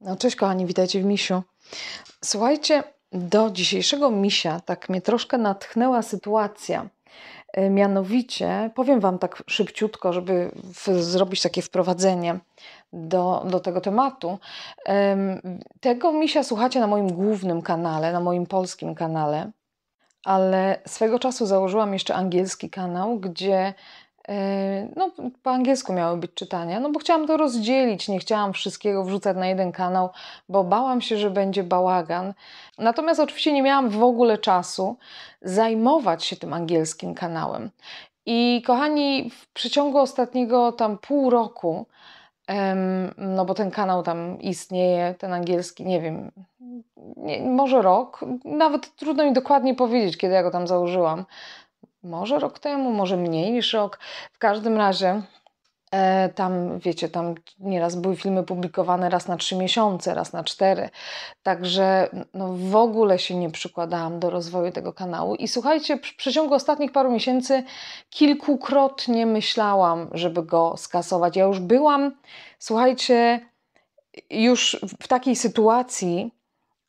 No, cześć kochani, witajcie w Misiu. Słuchajcie, do dzisiejszego Misia tak mnie troszkę natchnęła sytuacja. E, mianowicie, powiem Wam tak szybciutko, żeby w, zrobić takie wprowadzenie do, do tego tematu. tego misia słuchacie na moim głównym kanale, na moim polskim kanale, ale swego czasu założyłam jeszcze angielski kanał, gdzie E, no, po angielsku miały być czytania, no bo chciałam to rozdzielić, nie chciałam wszystkiego wrzucać na jeden kanał, bo bałam się, że będzie bałagan. Natomiast oczywiście nie miałam w ogóle czasu zajmować się tym angielskim kanałem. I kochani, w przeciągu ostatniego tam pół roku, no bo ten kanał tam istnieje, ten angielski, nie wiem, nie, może rok, nawet trudno mi dokładnie powiedzieć, kiedy ja go tam założyłam może rok temu, może mniej niż rok. W każdym razie e, tam, wiecie, tam nieraz były filmy publikowane raz na trzy miesiące, raz na cztery. Także no, w ogóle się nie przykładałam do rozwoju tego kanału. I słuchajcie, w przeciągu ostatnich paru miesięcy kilkukrotnie myślałam, żeby go skasować. Ja już byłam, słuchajcie, już w takiej sytuacji,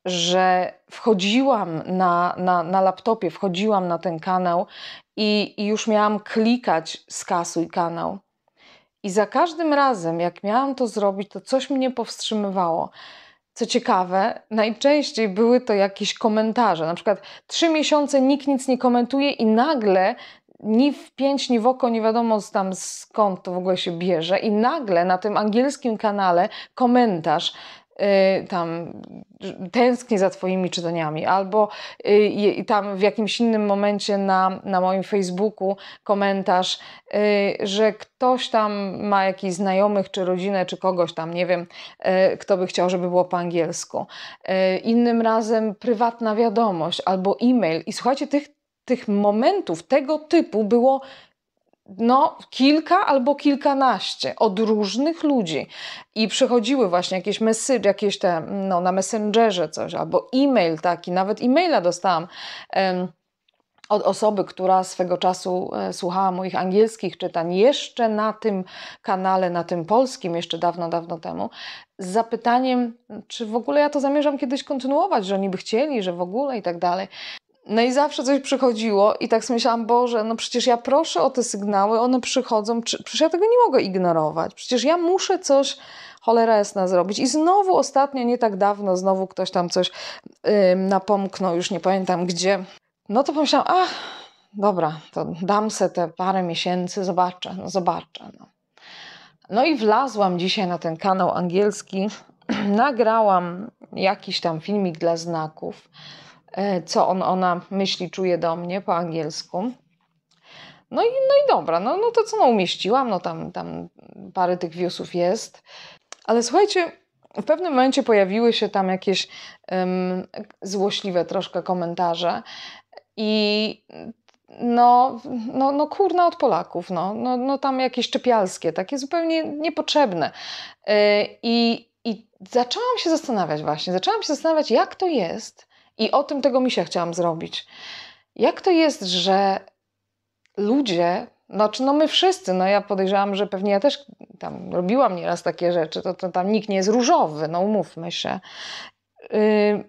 że wchodziłam na, na, na laptopie, wchodziłam na ten kanał i, i już miałam klikać skasuj kanał. I za każdym razem, jak miałam to zrobić, to coś mnie powstrzymywało. Co ciekawe, najczęściej były to jakieś komentarze. Na przykład trzy miesiące nikt nic nie komentuje i nagle ni w pięć, ni w oko, nie wiadomo tam skąd to w ogóle się bierze. I nagle na tym angielskim kanale komentarz Y, tam tęsknię za Twoimi czytaniami, albo y, tam w jakimś innym momencie na, na moim Facebooku komentarz, y, że ktoś tam ma jakiś znajomych, czy rodzinę, czy kogoś tam, nie wiem, kto by chciał, żeby było po angielsku. Innym razem prywatna wiadomość albo e-mail. I słuchajcie, tych, tych momentów tego typu było no, kilka albo kilkanaście od różnych ludzi. I przychodziły właśnie jakieś message, jakieś te, no, na Messengerze coś, albo e-mail taki, nawet e-maila dostałam. od osoby, która swego czasu e, słuchała moich angielskich czytań jeszcze na tym kanale, na tym polskim, jeszcze dawno, dawno temu, z zapytaniem, czy w ogóle ja to zamierzam kiedyś kontynuować, że oni by chcieli, że w ogóle i tak dalej. No i zawsze coś przychodziło i tak myślałam, Boże, no przecież ja proszę o te sygnały, one przychodzą, przecież ja tego nie mogę ignorować, przecież ja muszę coś cholera jasna zrobić. I znowu ostatnio, nie tak dawno, znowu ktoś tam coś yy, napomknął, już nie pamiętam gdzie. No to pomyślałam, ach, dobra, to dam se te parę miesięcy, zobaczę, no zobaczę. No. no i wlazłam dzisiaj na ten kanał angielski, nagrałam jakiś tam filmik dla znaków, E, co on, ona myśli, czuje do mnie po angielsku. No i, no i dobra, no, no to co no umieściłam, no tam, tam parę tych viewsów jest. Ale słuchajcie, w pewnym momencie pojawiły się tam jakieś um, złośliwe troszkę komentarze i no, no, no kurna od Polaków, no, no, no tam jakieś czepialskie, takie zupełnie niepotrzebne. Yy, I, I zaczęłam się zastanawiać właśnie, zaczęłam się zastanawiać jak to jest, i o tym tego mi się chciałam zrobić. Jak to jest, że ludzie, no czy no my wszyscy, no ja podejrzewam, że pewnie ja też tam robiłam nieraz takie rzeczy, to, to tam nikt nie jest różowy, no umówmy się. Yy,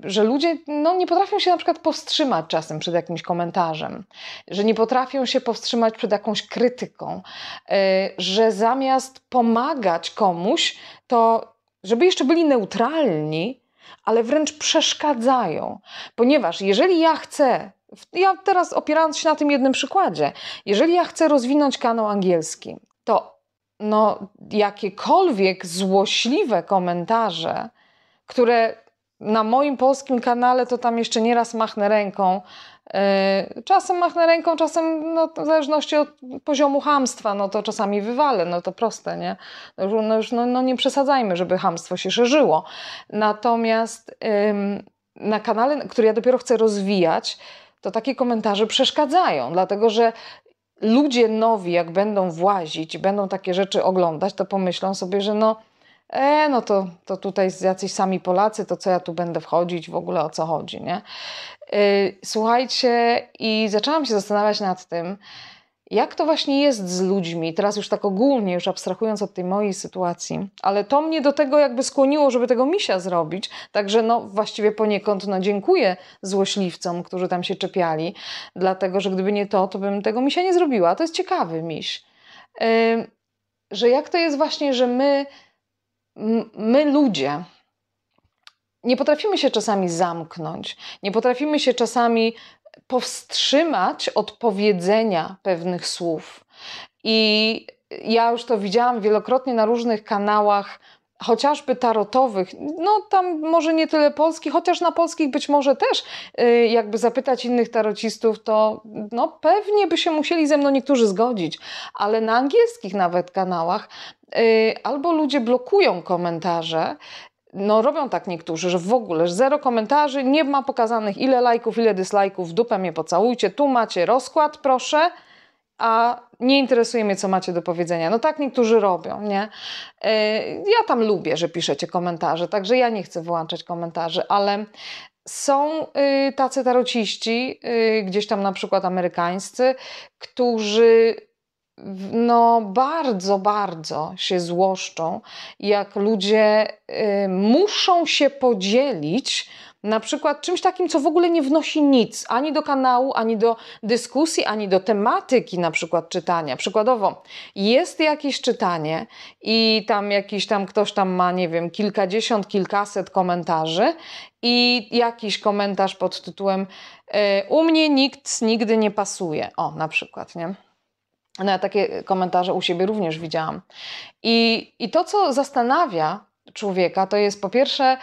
że ludzie no, nie potrafią się na przykład powstrzymać czasem przed jakimś komentarzem, że nie potrafią się powstrzymać przed jakąś krytyką, yy, że zamiast pomagać komuś, to żeby jeszcze byli neutralni, ale wręcz przeszkadzają, ponieważ jeżeli ja chcę, ja teraz opierając się na tym jednym przykładzie, jeżeli ja chcę rozwinąć kanał angielski, to no, jakiekolwiek złośliwe komentarze, które na moim polskim kanale to tam jeszcze nieraz machnę ręką. E, czasem machnę ręką, czasem no, w zależności od poziomu hamstwa, no to czasami wywalę, no to proste, nie? No już, no, no, no, nie przesadzajmy, żeby hamstwo się szerzyło. Natomiast ym, na kanale, który ja dopiero chcę rozwijać, to takie komentarze przeszkadzają, dlatego że ludzie nowi, jak będą włazić, będą takie rzeczy oglądać, to pomyślą sobie, że no E, no to, to tutaj jacyś sami Polacy, to co ja tu będę wchodzić, w ogóle o co chodzi, nie? E, słuchajcie, i zaczęłam się zastanawiać nad tym, jak to właśnie jest z ludźmi, teraz już tak ogólnie, już abstrahując od tej mojej sytuacji, ale to mnie do tego jakby skłoniło, żeby tego misia zrobić, także no właściwie poniekąd no dziękuję złośliwcom, którzy tam się czepiali, dlatego, że gdyby nie to, to bym tego misia nie zrobiła, to jest ciekawy miś, yy, że jak to jest właśnie, że my my ludzie nie potrafimy się czasami zamknąć, nie potrafimy się czasami powstrzymać od powiedzenia pewnych słów. I ja już to widziałam wielokrotnie na różnych kanałach chociażby tarotowych, no tam może nie tyle polskich, chociaż na polskich być może też, y, jakby zapytać innych tarocistów, to no pewnie by się musieli ze mną niektórzy zgodzić, ale na angielskich nawet kanałach y, albo ludzie blokują komentarze, no robią tak niektórzy, że w ogóle że zero komentarzy, nie ma pokazanych ile lajków, ile dyslajków, dupę mnie pocałujcie, tu macie rozkład proszę, a nie interesuje mnie, co macie do powiedzenia. No tak niektórzy robią, nie? Y, ja tam lubię, że piszecie komentarze, także ja nie chcę wyłączać komentarzy, ale są y, tacy tarociści, y, gdzieś tam na przykład amerykańscy, którzy no bardzo, bardzo się złoszczą, jak ludzie muszą się podzielić na przykład czymś takim, co w ogóle nie wnosi nic ani do kanału, ani do dyskusji, ani do tematyki na przykład czytania. Przykładowo, jest jakieś czytanie i tam jakiś tam ktoś tam ma, nie wiem, kilkadziesiąt, kilkaset komentarzy i jakiś komentarz pod tytułem y, u mnie nikt nigdy nie pasuje. O, na przykład, nie? No ja takie komentarze u siebie również widziałam. I, i to, co zastanawia, człowieka, to jest po pierwsze,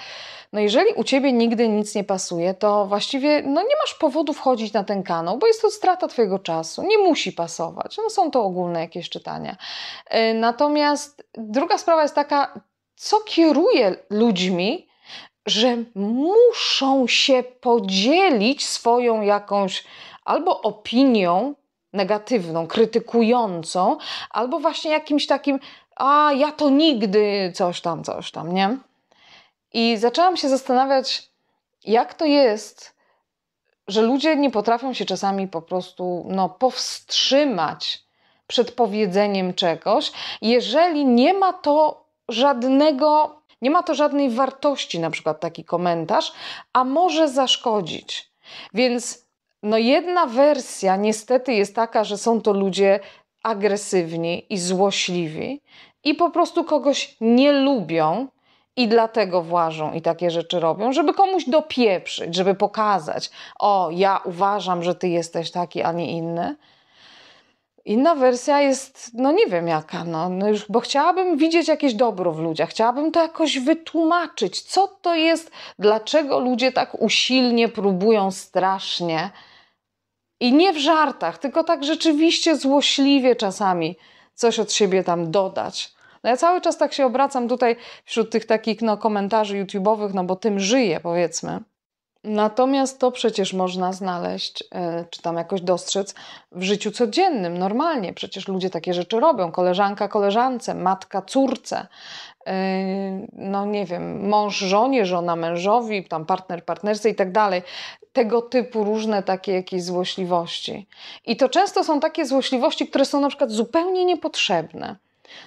no jeżeli u ciebie nigdy nic nie pasuje, to właściwie no nie masz powodu wchodzić na ten kanał, bo jest to strata twojego czasu. Nie musi pasować. No są to ogólne jakieś czytania. Y, natomiast druga sprawa jest taka, co kieruje ludźmi, że muszą się podzielić swoją jakąś albo opinią negatywną, krytykującą, albo właśnie jakimś takim a ja to nigdy, coś tam, coś tam, nie? I zaczęłam się zastanawiać, jak to jest, że ludzie nie potrafią się czasami po prostu no, powstrzymać przed powiedzeniem czegoś, jeżeli nie ma to żadnego, nie ma to żadnej wartości, na przykład taki komentarz, a może zaszkodzić. Więc no jedna wersja niestety jest taka, że są to ludzie agresywni i złośliwi, i po prostu kogoś nie lubią i dlatego włażą i takie rzeczy robią, żeby komuś dopieprzyć, żeby pokazać, o, ja uważam, że ty jesteś taki, a nie inny. Inna wersja jest, no nie wiem jaka, no, no już, bo chciałabym widzieć jakieś dobro w ludziach, chciałabym to jakoś wytłumaczyć, co to jest, dlaczego ludzie tak usilnie próbują strasznie i nie w żartach, tylko tak rzeczywiście złośliwie czasami coś od siebie tam dodać. No ja cały czas tak się obracam tutaj wśród tych takich no, komentarzy YouTube'owych, no bo tym żyję, powiedzmy. Natomiast to przecież można znaleźć, e, czy tam jakoś dostrzec w życiu codziennym, normalnie. Przecież ludzie takie rzeczy robią. Koleżanka koleżance, matka córce, no nie wiem, mąż żonie, żona mężowi, tam partner partnerce i tak dalej. Tego typu różne takie jakieś złośliwości. I to często są takie złośliwości, które są na przykład zupełnie niepotrzebne.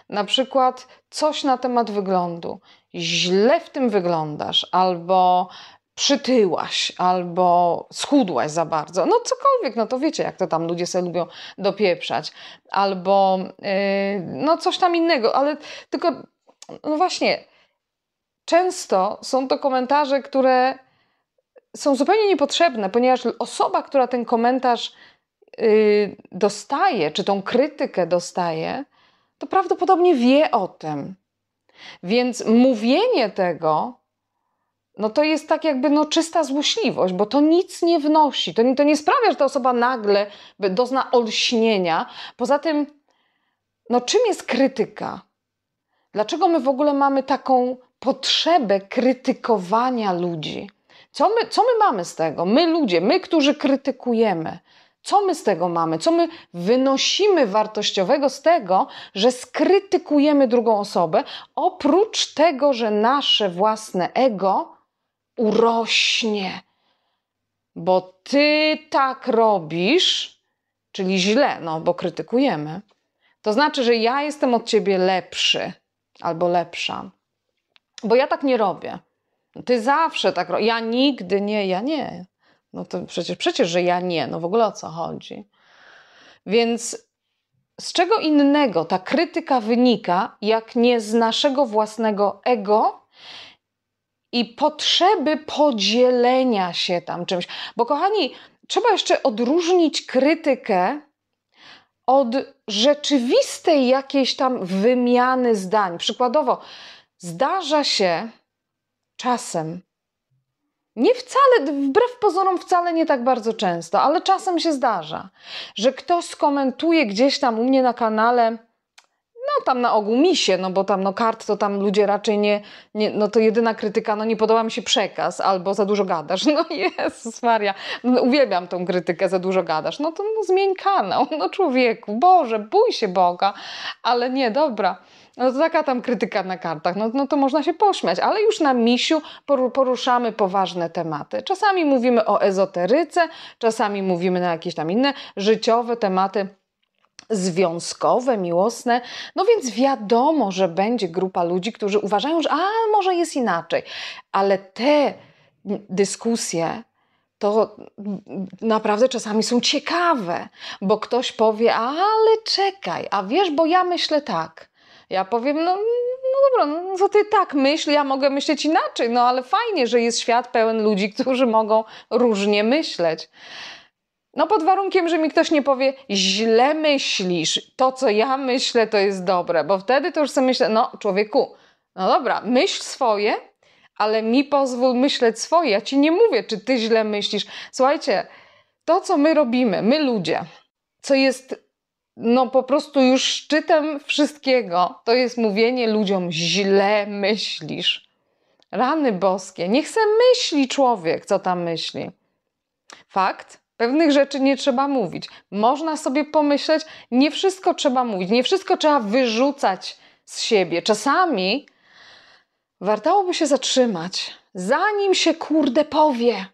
Na przykład coś na temat wyglądu. Źle w tym wyglądasz, albo przytyłaś albo schudłaś za bardzo, no cokolwiek, no to wiecie, jak to tam ludzie sobie lubią dopieprzać, albo yy, no coś tam innego, ale tylko no właśnie, często są to komentarze, które są zupełnie niepotrzebne, ponieważ osoba, która ten komentarz yy, dostaje, czy tą krytykę dostaje, to prawdopodobnie wie o tym. Więc mówienie tego, no to jest tak jakby no czysta złośliwość, bo to nic nie wnosi. To, to nie sprawia, że ta osoba nagle dozna olśnienia. Poza tym, no czym jest krytyka? Dlaczego my w ogóle mamy taką potrzebę krytykowania ludzi? Co my, co my mamy z tego? My ludzie, my, którzy krytykujemy. Co my z tego mamy? Co my wynosimy wartościowego z tego, że skrytykujemy drugą osobę, oprócz tego, że nasze własne ego urośnie? Bo ty tak robisz, czyli źle, no bo krytykujemy. To znaczy, że ja jestem od ciebie lepszy albo lepsza. Bo ja tak nie robię. Ty zawsze tak robisz. Ja nigdy nie, ja nie. No to przecież, przecież, że ja nie. No w ogóle o co chodzi? Więc z czego innego ta krytyka wynika, jak nie z naszego własnego ego i potrzeby podzielenia się tam czymś? Bo kochani, trzeba jeszcze odróżnić krytykę od rzeczywistej jakiejś tam wymiany zdań. Przykładowo, zdarza się czasem, nie wcale, wbrew pozorom, wcale nie tak bardzo często, ale czasem się zdarza, że ktoś skomentuje gdzieś tam u mnie na kanale, no tam na ogół misie, no bo tam no kart to tam ludzie raczej nie, nie, no to jedyna krytyka, no nie podoba mi się przekaz albo za dużo gadasz, no Jezus Maria, no, uwielbiam tą krytykę, za dużo gadasz, no to no, zmień kanał, no człowieku, Boże, bój się Boga, ale nie, dobra. No to taka tam krytyka na kartach, no, no to można się pośmiać, ale już na misiu poruszamy poważne tematy. Czasami mówimy o ezoteryce, czasami mówimy na jakieś tam inne życiowe tematy związkowe, miłosne. No więc wiadomo, że będzie grupa ludzi, którzy uważają, że a może jest inaczej, ale te dyskusje to naprawdę czasami są ciekawe, bo ktoś powie, ale czekaj, a wiesz, bo ja myślę tak. Ja powiem, no, no dobra, no, no to ty tak myśl, ja mogę myśleć inaczej, no ale fajnie, że jest świat pełen ludzi, którzy mogą różnie myśleć. No pod warunkiem, że mi ktoś nie powie, źle myślisz, to co ja myślę to jest dobre, bo wtedy to już sobie myślę, no człowieku, no dobra, myśl swoje, ale mi pozwól myśleć swoje, ja ci nie mówię, czy ty źle myślisz. Słuchajcie, to co my robimy, my ludzie, co jest no po prostu już szczytem wszystkiego, to jest mówienie ludziom źle myślisz. Rany boskie, niech se myśli człowiek, co tam myśli. Fakt, Pewnych rzeczy nie trzeba mówić. Można sobie pomyśleć, nie wszystko trzeba mówić, nie wszystko trzeba wyrzucać z siebie. Czasami wartałoby się zatrzymać, zanim się kurde powie,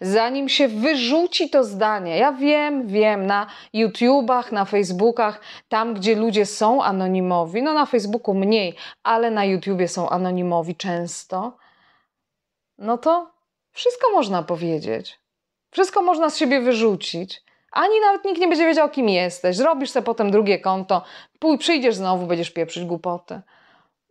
zanim się wyrzuci to zdanie. Ja wiem, wiem, na YouTubach, na Facebookach, tam gdzie ludzie są anonimowi, no na Facebooku mniej, ale na YouTubie są anonimowi często, no to wszystko można powiedzieć. Wszystko można z siebie wyrzucić. Ani nawet nikt nie będzie wiedział, kim jesteś. Zrobisz sobie potem drugie konto, pój, przyjdziesz znowu, będziesz pieprzyć głupoty.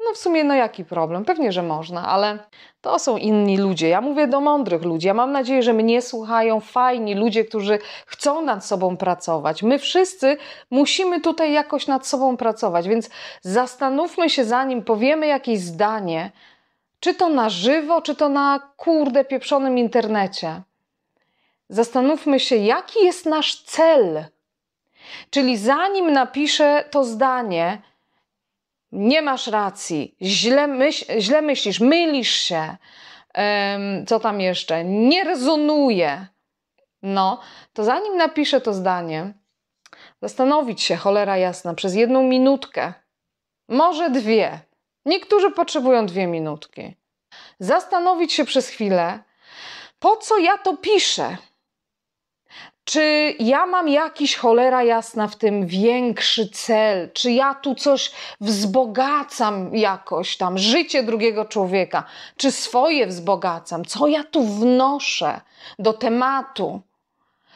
No w sumie, no jaki problem? Pewnie, że można, ale to są inni ludzie. Ja mówię do mądrych ludzi. Ja mam nadzieję, że mnie słuchają fajni ludzie, którzy chcą nad sobą pracować. My wszyscy musimy tutaj jakoś nad sobą pracować, więc zastanówmy się, zanim powiemy jakieś zdanie, czy to na żywo, czy to na kurde pieprzonym internecie. Zastanówmy się, jaki jest nasz cel. Czyli zanim napiszę to zdanie, nie masz racji, źle, myśl, źle myślisz, mylisz się, um, co tam jeszcze, nie rezonuje, no, to zanim napiszę to zdanie, zastanowić się, cholera jasna, przez jedną minutkę, może dwie. Niektórzy potrzebują dwie minutki. Zastanowić się przez chwilę, po co ja to piszę? Czy ja mam jakiś cholera jasna w tym większy cel? Czy ja tu coś wzbogacam jakoś tam, życie drugiego człowieka? Czy swoje wzbogacam? Co ja tu wnoszę do tematu?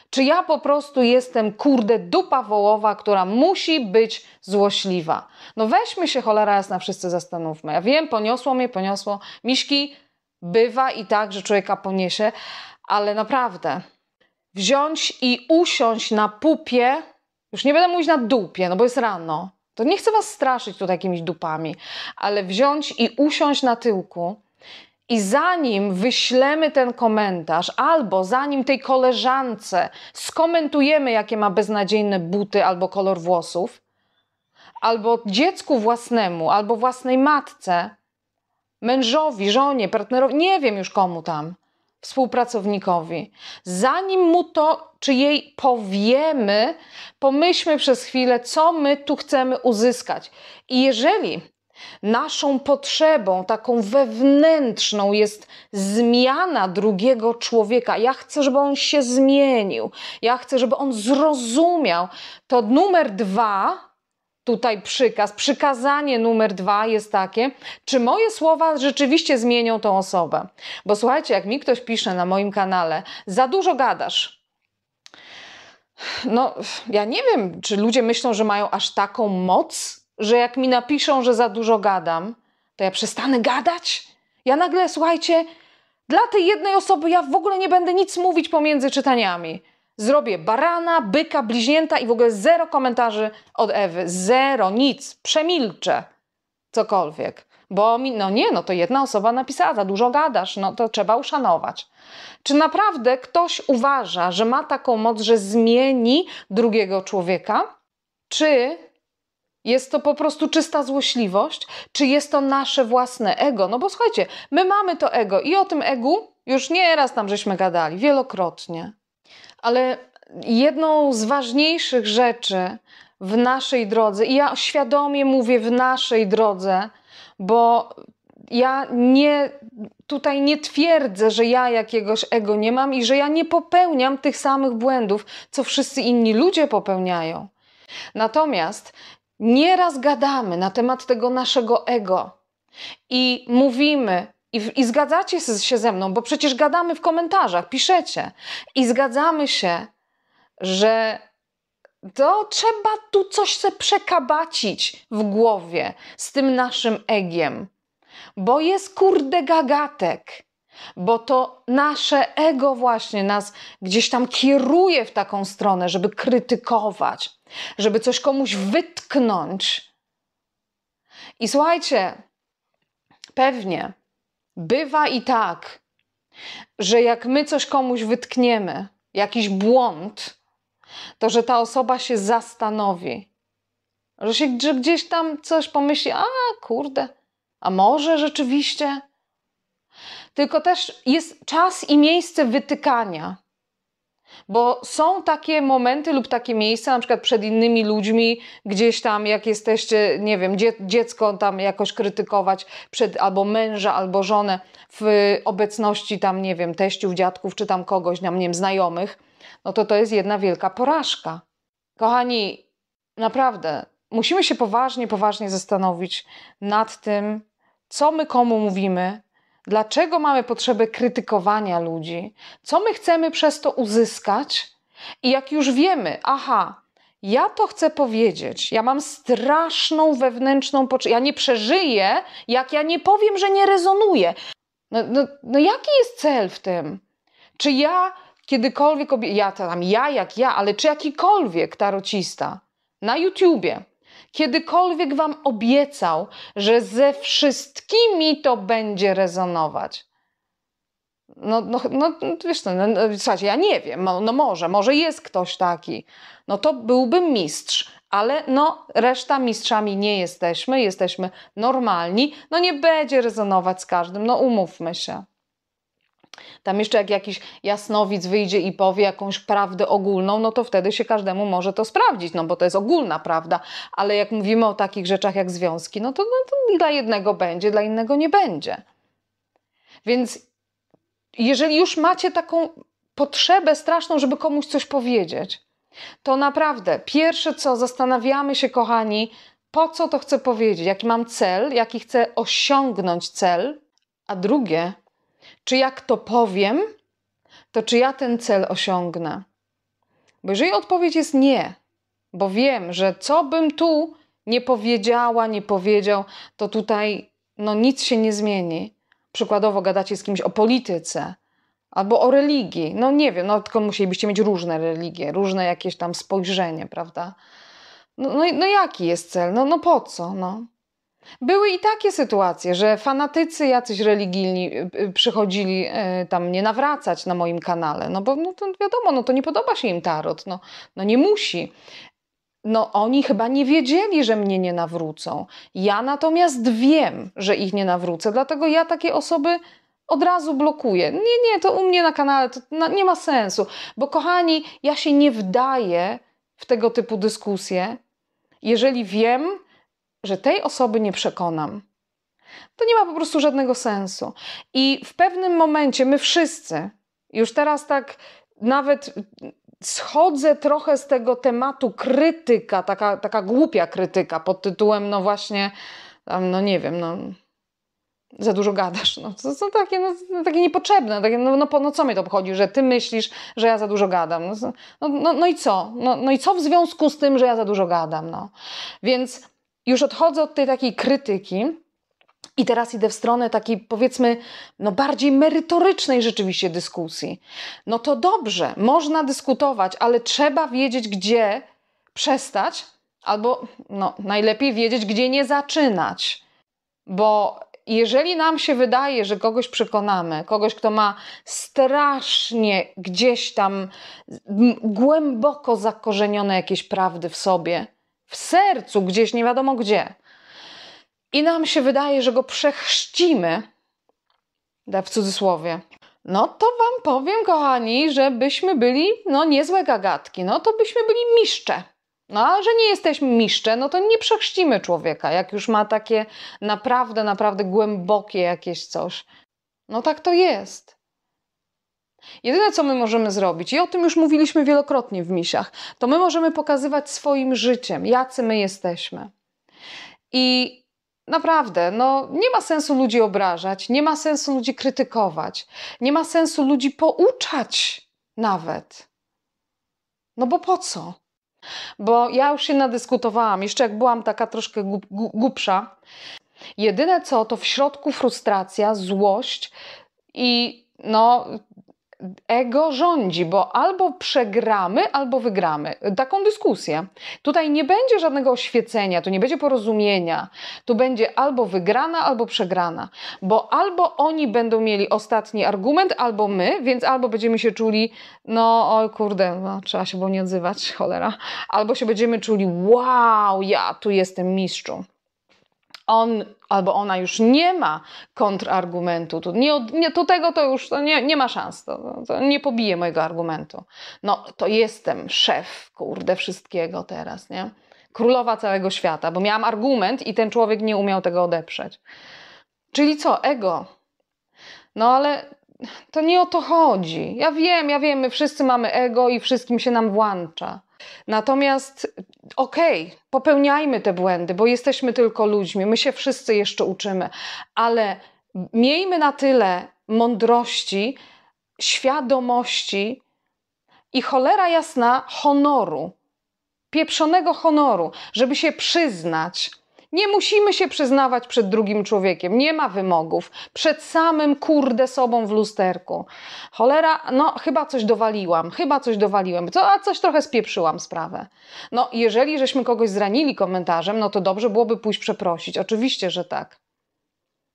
Czy ja po prostu jestem, kurde, dupa wołowa, która musi być złośliwa? No weźmy się cholera jasna, wszyscy zastanówmy. Ja wiem, poniosło mnie, poniosło. Miśki bywa i tak, że człowieka poniesie, ale naprawdę wziąć i usiąść na pupie, już nie będę mówić na dupie, no bo jest rano, to nie chcę was straszyć tutaj jakimiś dupami, ale wziąć i usiąść na tyłku i zanim wyślemy ten komentarz, albo zanim tej koleżance skomentujemy, jakie ma beznadziejne buty albo kolor włosów, albo dziecku własnemu, albo własnej matce, mężowi, żonie, partnerowi, nie wiem już komu tam, współpracownikowi. Zanim mu to czy jej powiemy, pomyślmy przez chwilę, co my tu chcemy uzyskać. I jeżeli naszą potrzebą, taką wewnętrzną jest zmiana drugiego człowieka, ja chcę, żeby on się zmienił, ja chcę, żeby on zrozumiał, to numer dwa tutaj przykaz, przykazanie numer dwa jest takie, czy moje słowa rzeczywiście zmienią tą osobę. Bo słuchajcie, jak mi ktoś pisze na moim kanale, za dużo gadasz. No, ja nie wiem, czy ludzie myślą, że mają aż taką moc, że jak mi napiszą, że za dużo gadam, to ja przestanę gadać? Ja nagle, słuchajcie, dla tej jednej osoby ja w ogóle nie będę nic mówić pomiędzy czytaniami zrobię barana, byka, bliźnięta i w ogóle zero komentarzy od Ewy. Zero, nic, przemilczę cokolwiek. Bo mi, no nie, no to jedna osoba napisała, za dużo gadasz, no to trzeba uszanować. Czy naprawdę ktoś uważa, że ma taką moc, że zmieni drugiego człowieka? Czy jest to po prostu czysta złośliwość? Czy jest to nasze własne ego? No bo słuchajcie, my mamy to ego i o tym egu już nieraz tam żeśmy gadali, wielokrotnie. Ale jedną z ważniejszych rzeczy w naszej drodze, i ja świadomie mówię w naszej drodze, bo ja nie, tutaj nie twierdzę, że ja jakiegoś ego nie mam i że ja nie popełniam tych samych błędów, co wszyscy inni ludzie popełniają. Natomiast nieraz gadamy na temat tego naszego ego i mówimy, i, I zgadzacie się ze mną, bo przecież gadamy w komentarzach, piszecie. I zgadzamy się, że to trzeba tu coś se przekabacić w głowie z tym naszym egiem. Bo jest kurde gagatek. Bo to nasze ego właśnie nas gdzieś tam kieruje w taką stronę, żeby krytykować, żeby coś komuś wytknąć. I słuchajcie, pewnie Bywa i tak, że jak my coś komuś wytkniemy, jakiś błąd, to że ta osoba się zastanowi, że, się, że gdzieś tam coś pomyśli, a kurde, a może rzeczywiście. Tylko też jest czas i miejsce wytykania. Bo są takie momenty lub takie miejsca, na przykład przed innymi ludźmi, gdzieś tam, jak jesteście, nie wiem, dziecko tam jakoś krytykować przed albo męża, albo żonę w obecności tam, nie wiem, teściów, dziadków, czy tam kogoś, tam, nie wiem, znajomych, no to to jest jedna wielka porażka. Kochani, naprawdę, musimy się poważnie, poważnie zastanowić nad tym, co my komu mówimy, dlaczego mamy potrzebę krytykowania ludzi, co my chcemy przez to uzyskać. I jak już wiemy, aha, ja to chcę powiedzieć, ja mam straszną wewnętrzną potrzebę, ja nie przeżyję, jak ja nie powiem, że nie rezonuję. No, no, no jaki jest cel w tym? Czy ja kiedykolwiek, ja tam ja jak ja, ale czy jakikolwiek tarocista na YouTubie kiedykolwiek Wam obiecał, że ze wszystkimi to będzie rezonować? No, no, no wiesz co, no, no słuchajcie, ja nie wiem, no, no może, może jest ktoś taki. No to byłby mistrz, ale no reszta mistrzami nie jesteśmy, jesteśmy normalni. No nie będzie rezonować z każdym, no umówmy się. Tam jeszcze jak jakiś jasnowic wyjdzie i powie jakąś prawdę ogólną, no to wtedy się każdemu może to sprawdzić, no bo to jest ogólna prawda, ale jak mówimy o takich rzeczach jak związki, no to, no to dla jednego będzie, dla innego nie będzie. Więc jeżeli już macie taką potrzebę straszną, żeby komuś coś powiedzieć, to naprawdę pierwsze co zastanawiamy się, kochani, po co to chcę powiedzieć, jaki mam cel, jaki chcę osiągnąć cel, a drugie, czy jak to powiem, to czy ja ten cel osiągnę? Bo jeżeli odpowiedź jest nie, bo wiem, że co bym tu nie powiedziała, nie powiedział, to tutaj no, nic się nie zmieni. Przykładowo gadacie z kimś o polityce albo o religii. No nie wiem, no tylko musielibyście mieć różne religie, różne jakieś tam spojrzenie, prawda? No, no, no jaki jest cel? No, no po co? No. Były i takie sytuacje, że fanatycy jacyś religijni y, y, przychodzili y, tam mnie nawracać na moim kanale, no bo no to wiadomo, no to nie podoba się im tarot, no, no nie musi. No oni chyba nie wiedzieli, że mnie nie nawrócą. Ja natomiast wiem, że ich nie nawrócę, dlatego ja takie osoby od razu blokuję. Nie, nie, to u mnie na kanale to na, nie ma sensu, bo kochani, ja się nie wdaję w tego typu dyskusje, jeżeli wiem, że tej osoby nie przekonam. To nie ma po prostu żadnego sensu. I w pewnym momencie my wszyscy, już teraz tak nawet schodzę trochę z tego tematu krytyka, taka, taka głupia krytyka pod tytułem, no właśnie, tam, no nie wiem, no za dużo gadasz. No, to są takie, no, takie niepotrzebne. Takie, no, no, no co mnie to obchodzi, że ty myślisz, że ja za dużo gadam. No, no, no, no i co? No, no i co w związku z tym, że ja za dużo gadam? No. Więc już odchodzę od tej takiej krytyki i teraz idę w stronę takiej, powiedzmy, no bardziej merytorycznej rzeczywiście dyskusji. No to dobrze, można dyskutować, ale trzeba wiedzieć, gdzie przestać, albo no, najlepiej wiedzieć, gdzie nie zaczynać. Bo jeżeli nam się wydaje, że kogoś przekonamy, kogoś, kto ma strasznie gdzieś tam głęboko zakorzenione jakieś prawdy w sobie, w sercu, gdzieś nie wiadomo gdzie. I nam się wydaje, że go przechrzcimy, w cudzysłowie. No to wam powiem, kochani, żebyśmy byli no niezłe gagatki, no to byśmy byli miszcze. No a że nie jesteśmy miszcze, no to nie przechrzcimy człowieka, jak już ma takie naprawdę, naprawdę głębokie jakieś coś. No tak to jest. Jedyne, co my możemy zrobić, i o tym już mówiliśmy wielokrotnie w misiach, to my możemy pokazywać swoim życiem, jacy my jesteśmy. I Naprawdę, no nie ma sensu ludzi obrażać, nie ma sensu ludzi krytykować, nie ma sensu ludzi pouczać nawet. No bo po co? Bo ja już się nadyskutowałam, jeszcze jak byłam taka troszkę głup, głupsza. Jedyne co, to w środku frustracja, złość i no ego rządzi, bo albo przegramy, albo wygramy. Taką dyskusję. Tutaj nie będzie żadnego oświecenia, tu nie będzie porozumienia. Tu będzie albo wygrana, albo przegrana, bo albo oni będą mieli ostatni argument, albo my, więc albo będziemy się czuli, no o kurde, no, trzeba się było nie odzywać, cholera, albo się będziemy czuli, wow, ja tu jestem mistrzą on albo ona już nie ma kontrargumentu. Tu, nie, nie, to tego to już to nie, nie ma szans. To, to nie pobije mojego argumentu. No to jestem szef, kurde, wszystkiego teraz, nie? Królowa całego świata, bo miałam argument i ten człowiek nie umiał tego odeprzeć. Czyli co? Ego. No ale to nie o to chodzi. Ja wiem, ja wiem, my wszyscy mamy ego i wszystkim się nam włącza. Natomiast okej, okay, popełniajmy te błędy, bo jesteśmy tylko ludźmi, my się wszyscy jeszcze uczymy, ale miejmy na tyle mądrości, świadomości i cholera jasna honoru, pieprzonego honoru, żeby się przyznać, nie musimy się przyznawać przed drugim człowiekiem, nie ma wymogów. Przed samym kurde sobą w lusterku. Cholera, no chyba coś dowaliłam, chyba coś dowaliłem, co, a coś trochę spieprzyłam sprawę. No jeżeli żeśmy kogoś zranili komentarzem, no to dobrze byłoby pójść przeprosić, oczywiście, że tak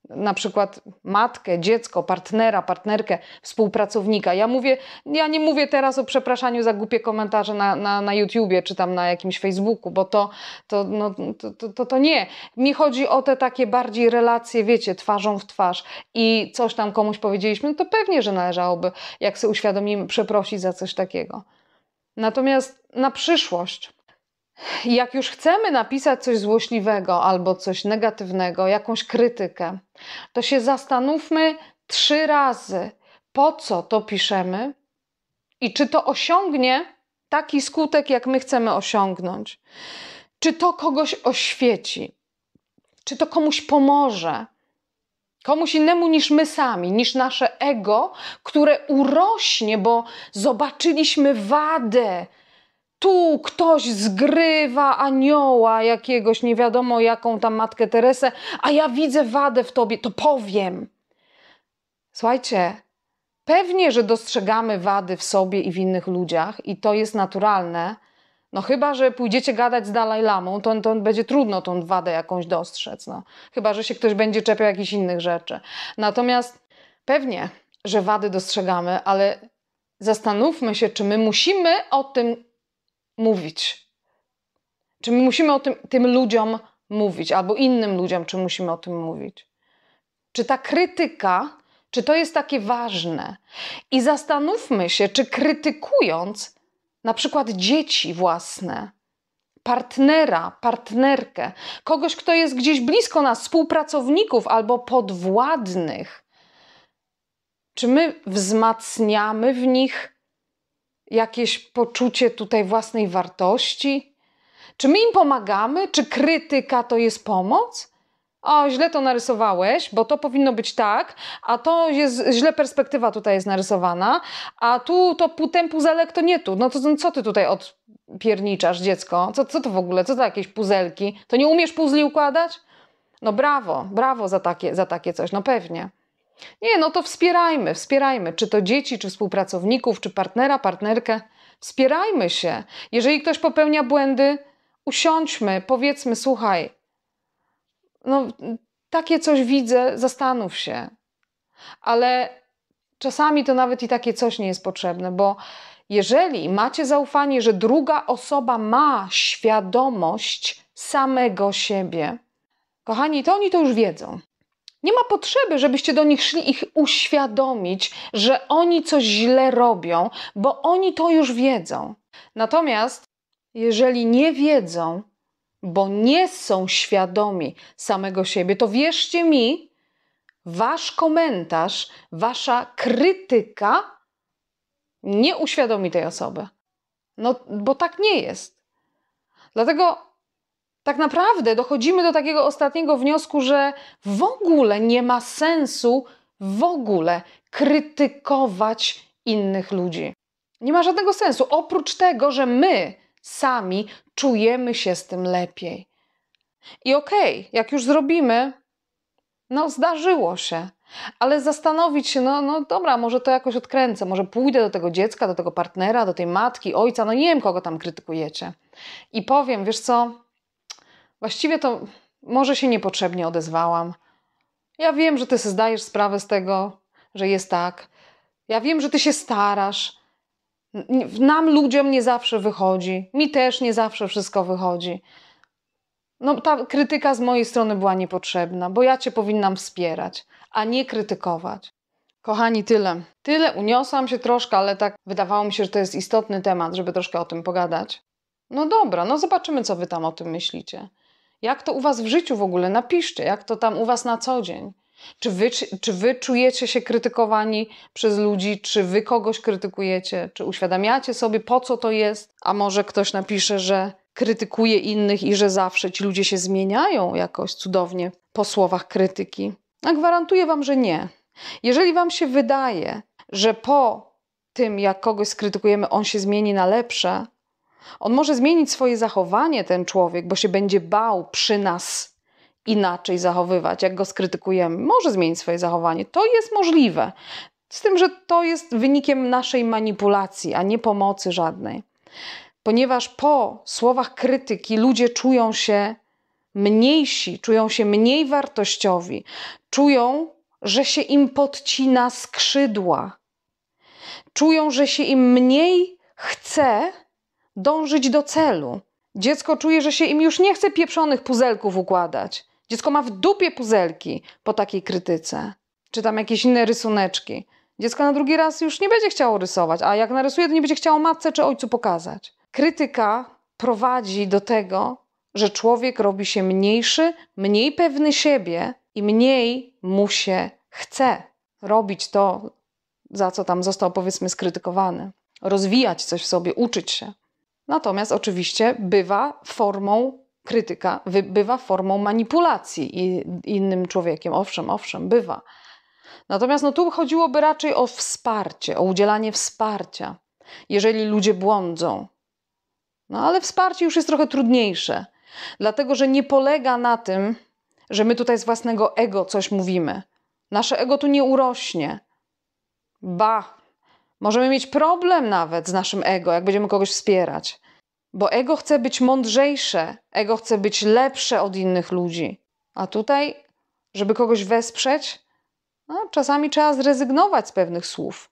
na przykład matkę, dziecko, partnera, partnerkę, współpracownika. Ja mówię, ja nie mówię teraz o przepraszaniu za głupie komentarze na, na, na YouTubie czy tam na jakimś Facebooku, bo to to, no, to, to, to nie. Mi chodzi o te takie bardziej relacje, wiecie, twarzą w twarz i coś tam komuś powiedzieliśmy, no to pewnie, że należałoby, jak sobie uświadomimy, przeprosić za coś takiego. Natomiast na przyszłość jak już chcemy napisać coś złośliwego albo coś negatywnego, jakąś krytykę, to się zastanówmy trzy razy, po co to piszemy i czy to osiągnie taki skutek, jak my chcemy osiągnąć. Czy to kogoś oświeci, czy to komuś pomoże, komuś innemu niż my sami, niż nasze ego, które urośnie, bo zobaczyliśmy wadę tu ktoś zgrywa anioła jakiegoś, nie wiadomo jaką tam matkę Teresę, a ja widzę wadę w tobie, to powiem. Słuchajcie, pewnie, że dostrzegamy wady w sobie i w innych ludziach, i to jest naturalne. No chyba, że pójdziecie gadać z Dalaj Lamą, to, to będzie trudno tą wadę jakąś dostrzec. No. Chyba, że się ktoś będzie czepiał jakichś innych rzeczy. Natomiast pewnie, że wady dostrzegamy, ale zastanówmy się, czy my musimy o tym mówić? Czy my musimy o tym, tym ludziom mówić, albo innym ludziom, czy musimy o tym mówić? Czy ta krytyka, czy to jest takie ważne? I zastanówmy się, czy krytykując na przykład dzieci własne, partnera, partnerkę, kogoś, kto jest gdzieś blisko nas, współpracowników albo podwładnych, czy my wzmacniamy w nich jakieś poczucie tutaj własnej wartości? Czy my im pomagamy? Czy krytyka to jest pomoc? O, źle to narysowałeś, bo to powinno być tak, a to jest źle perspektywa tutaj jest narysowana, a tu to putem puzelek to nie tu. No to co ty tutaj odpierniczasz, dziecko? Co, co to w ogóle? Co to jakieś puzelki? To nie umiesz puzli układać? No brawo, brawo za takie, za takie coś, no pewnie. Nie, no to wspierajmy, wspierajmy, czy to dzieci, czy współpracowników, czy partnera, partnerkę. Wspierajmy się. Jeżeli ktoś popełnia błędy, usiądźmy, powiedzmy, słuchaj, no takie coś widzę, zastanów się. Ale czasami to nawet i takie coś nie jest potrzebne, bo jeżeli macie zaufanie, że druga osoba ma świadomość samego siebie, kochani, to oni to już wiedzą. Nie ma potrzeby, żebyście do nich szli ich uświadomić, że oni coś źle robią, bo oni to już wiedzą. Natomiast jeżeli nie wiedzą, bo nie są świadomi samego siebie, to wierzcie mi, wasz komentarz, wasza krytyka nie uświadomi tej osoby. No, bo tak nie jest. Dlatego tak naprawdę dochodzimy do takiego ostatniego wniosku, że w ogóle nie ma sensu w ogóle krytykować innych ludzi. Nie ma żadnego sensu, oprócz tego, że my sami czujemy się z tym lepiej. I okej, okay, jak już zrobimy, no zdarzyło się, ale zastanowić się, no, no dobra, może to jakoś odkręcę, może pójdę do tego dziecka, do tego partnera, do tej matki, ojca, no nie wiem, kogo tam krytykujecie. I powiem, wiesz co, Właściwie to może się niepotrzebnie odezwałam. Ja wiem, że ty sobie zdajesz sprawę z tego, że jest tak. Ja wiem, że ty się starasz. Nam ludziom nie zawsze wychodzi. Mi też nie zawsze wszystko wychodzi. No, ta krytyka z mojej strony była niepotrzebna, bo ja cię powinnam wspierać, a nie krytykować. Kochani, tyle. Tyle uniosłam się troszkę, ale tak wydawało mi się, że to jest istotny temat, żeby troszkę o tym pogadać. No dobra, no zobaczymy, co wy tam o tym myślicie. Jak to u Was w życiu w ogóle? Napiszcie, jak to tam u Was na co dzień. Czy wy, czy wy czujecie się krytykowani przez ludzi, czy wy kogoś krytykujecie, czy uświadamiacie sobie, po co to jest? A może ktoś napisze, że krytykuje innych i że zawsze ci ludzie się zmieniają jakoś cudownie po słowach krytyki. A gwarantuję wam, że nie. Jeżeli wam się wydaje, że po tym, jak kogoś skrytykujemy, on się zmieni na lepsze, on może zmienić swoje zachowanie, ten człowiek, bo się będzie bał przy nas inaczej zachowywać, jak go skrytykujemy. Może zmienić swoje zachowanie. To jest możliwe. Z tym, że to jest wynikiem naszej manipulacji, a nie pomocy żadnej. Ponieważ po słowach krytyki ludzie czują się mniejsi, czują się mniej wartościowi, czują, że się im podcina skrzydła, czują, że się im mniej chce dążyć do celu. Dziecko czuje, że się im już nie chce pieprzonych puzelków układać. Dziecko ma w dupie puzelki po takiej krytyce. Czy tam jakieś inne rysuneczki. Dziecko na drugi raz już nie będzie chciało rysować, a jak narysuje, to nie będzie chciało matce czy ojcu pokazać. Krytyka prowadzi do tego, że człowiek robi się mniejszy, mniej pewny siebie i mniej mu się chce robić to, za co tam został powiedzmy skrytykowany. Rozwijać coś w sobie, uczyć się. Natomiast oczywiście bywa formą krytyka, bywa formą manipulacji innym człowiekiem. Owszem, owszem, bywa. Natomiast no, tu chodziłoby raczej o wsparcie, o udzielanie wsparcia, jeżeli ludzie błądzą. No ale wsparcie już jest trochę trudniejsze, dlatego że nie polega na tym, że my tutaj z własnego ego coś mówimy. Nasze ego tu nie urośnie. Ba, Możemy mieć problem nawet z naszym ego, jak będziemy kogoś wspierać, bo ego chce być mądrzejsze, ego chce być lepsze od innych ludzi. A tutaj, żeby kogoś wesprzeć, no, czasami trzeba zrezygnować z pewnych słów.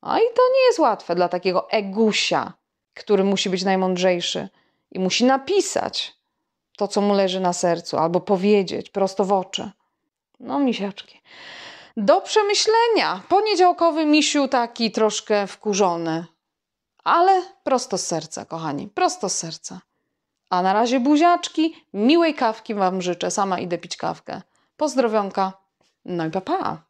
A no i to nie jest łatwe dla takiego egusia, który musi być najmądrzejszy i musi napisać to, co mu leży na sercu, albo powiedzieć prosto w oczy. No, misiaczki. Do przemyślenia. Poniedziałkowy misiu taki troszkę wkurzony. Ale prosto z serca, kochani, prosto z serca. A na razie buziaczki, miłej kawki Wam życzę. Sama idę pić kawkę. Pozdrowionka. No i papa. Pa.